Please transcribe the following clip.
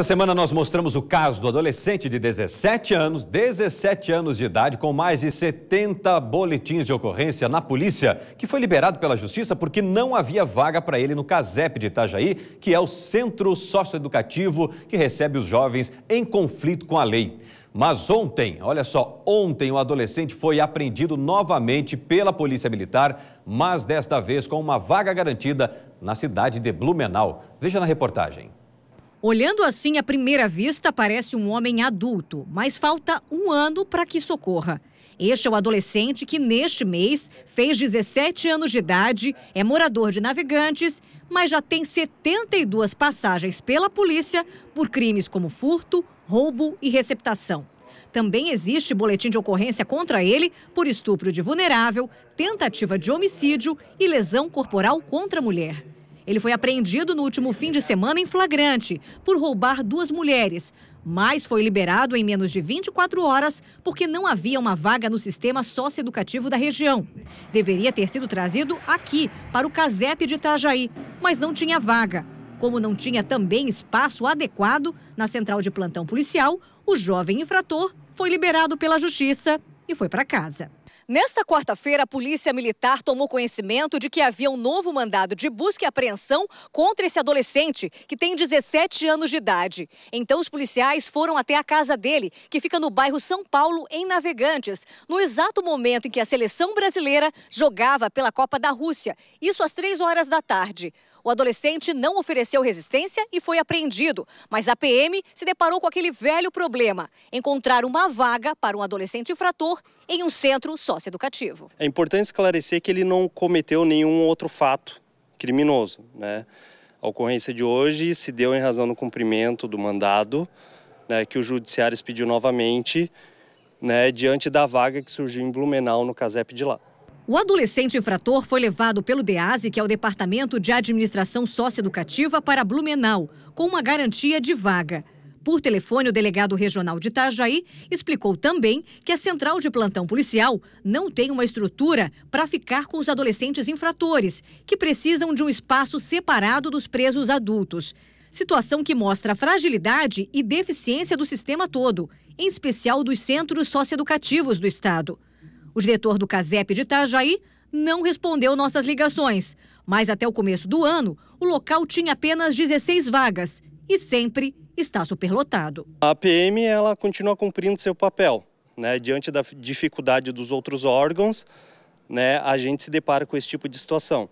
Essa semana nós mostramos o caso do adolescente de 17 anos, 17 anos de idade, com mais de 70 boletins de ocorrência na polícia, que foi liberado pela justiça porque não havia vaga para ele no CASEP de Itajaí, que é o centro socioeducativo que recebe os jovens em conflito com a lei. Mas ontem, olha só, ontem o adolescente foi apreendido novamente pela Polícia Militar, mas desta vez com uma vaga garantida na cidade de Blumenau. Veja na reportagem. Olhando assim à primeira vista, parece um homem adulto, mas falta um ano para que socorra. Este é o adolescente que, neste mês, fez 17 anos de idade, é morador de navegantes, mas já tem 72 passagens pela polícia por crimes como furto, roubo e receptação. Também existe boletim de ocorrência contra ele por estupro de vulnerável, tentativa de homicídio e lesão corporal contra a mulher. Ele foi apreendido no último fim de semana em flagrante por roubar duas mulheres, mas foi liberado em menos de 24 horas porque não havia uma vaga no sistema socioeducativo da região. Deveria ter sido trazido aqui, para o CASEP de Itajaí, mas não tinha vaga. Como não tinha também espaço adequado na central de plantão policial, o jovem infrator foi liberado pela justiça e foi para casa. Nesta quarta-feira, a Polícia Militar tomou conhecimento de que havia um novo mandado de busca e apreensão contra esse adolescente, que tem 17 anos de idade. Então, os policiais foram até a casa dele, que fica no bairro São Paulo, em Navegantes, no exato momento em que a seleção brasileira jogava pela Copa da Rússia, isso às 3 horas da tarde. O adolescente não ofereceu resistência e foi apreendido, mas a PM se deparou com aquele velho problema: encontrar uma vaga para um adolescente infrator em um centro socioeducativo. É importante esclarecer que ele não cometeu nenhum outro fato criminoso, né? A ocorrência de hoje se deu em razão do cumprimento do mandado né, que o judiciário expediu novamente né, diante da vaga que surgiu em Blumenau no CASEP de lá. O adolescente infrator foi levado pelo DEASE, que é o Departamento de Administração Socioeducativa, para Blumenau, com uma garantia de vaga. Por telefone, o delegado regional de Itajaí explicou também que a central de plantão policial não tem uma estrutura para ficar com os adolescentes infratores, que precisam de um espaço separado dos presos adultos. Situação que mostra a fragilidade e deficiência do sistema todo, em especial dos centros socioeducativos do Estado. O diretor do CASEP de Itajaí não respondeu nossas ligações, mas até o começo do ano, o local tinha apenas 16 vagas e sempre está superlotado. A PM ela continua cumprindo seu papel. Né? Diante da dificuldade dos outros órgãos, né, a gente se depara com esse tipo de situação.